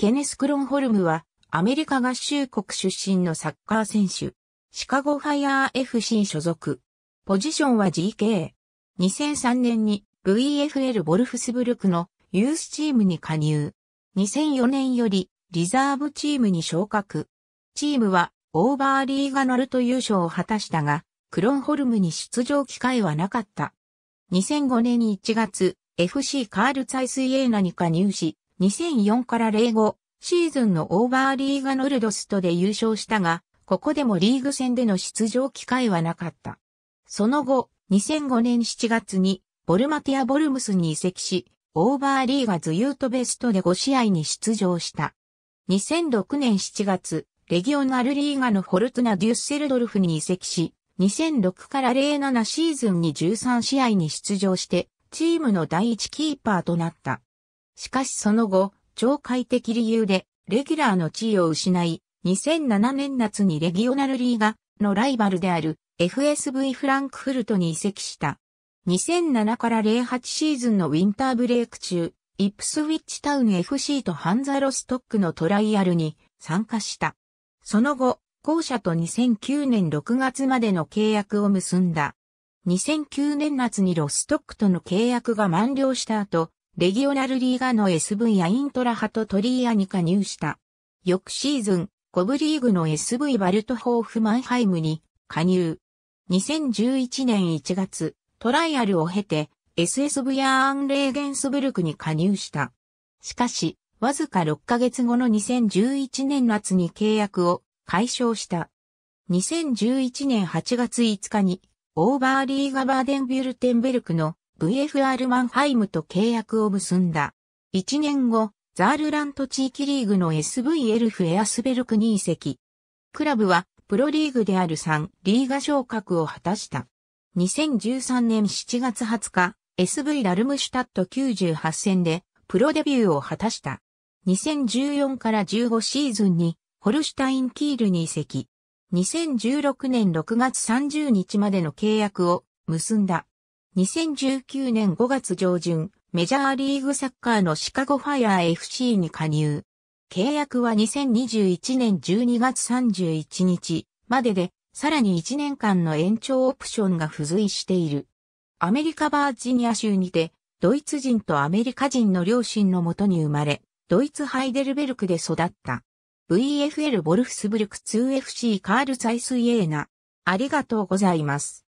ケネス・クロンホルムは、アメリカ合衆国出身のサッカー選手。シカゴファイアー FC 所属。ポジションは GK。2003年に VFL ボルフスブルクのユースチームに加入。2004年よりリザーブチームに昇格。チームはオーバーリーガナルト優勝を果たしたが、クロンホルムに出場機会はなかった。2005年1月、FC カールツァイスイエーナに加入し、2004から05シーズンのオーバーリーガノルドストで優勝したが、ここでもリーグ戦での出場機会はなかった。その後、2005年7月にボルマティア・ボルムスに移籍し、オーバーリーガズユートベストで5試合に出場した。2006年7月、レギオナルリーガのフォルトナ・デュッセルドルフに移籍し、2006から07シーズンに13試合に出場して、チームの第一キーパーとなった。しかしその後、懲戒的理由で、レギュラーの地位を失い、2007年夏にレギオナルリーガのライバルである FSV フランクフルトに移籍した。2007から08シーズンのウィンターブレイク中、イップスウィッチタウン FC とハンザロストックのトライアルに参加した。その後、校舎と2009年6月までの契約を結んだ。2009年夏にロストックとの契約が満了した後、レギオナルリーガの SV やイントラハトトリーアに加入した。翌シーズン、コブリーグの SV バルトホーフマンハイムに加入。2011年1月、トライアルを経て SSV やアンレーゲンスブルクに加入した。しかし、わずか6ヶ月後の2011年夏に契約を解消した。2011年8月5日に、オーバーリーガバーデンビュルテンベルクの VFR マンハイムと契約を結んだ。1年後、ザールラント地域リーグの SV エルフエアスベルクに移籍。クラブはプロリーグである3リーガ昇格を果たした。2013年7月20日、SV ダルムシュタット98戦でプロデビューを果たした。2014から15シーズンにホルシュタインキールに移籍。2016年6月30日までの契約を結んだ。2019年5月上旬、メジャーリーグサッカーのシカゴファイアー FC に加入。契約は2021年12月31日までで、さらに1年間の延長オプションが付随している。アメリカバージニア州にて、ドイツ人とアメリカ人の両親のもとに生まれ、ドイツハイデルベルクで育った。VFL ボルフスブルク 2FC カール・ザイスイエーナ。ありがとうございます。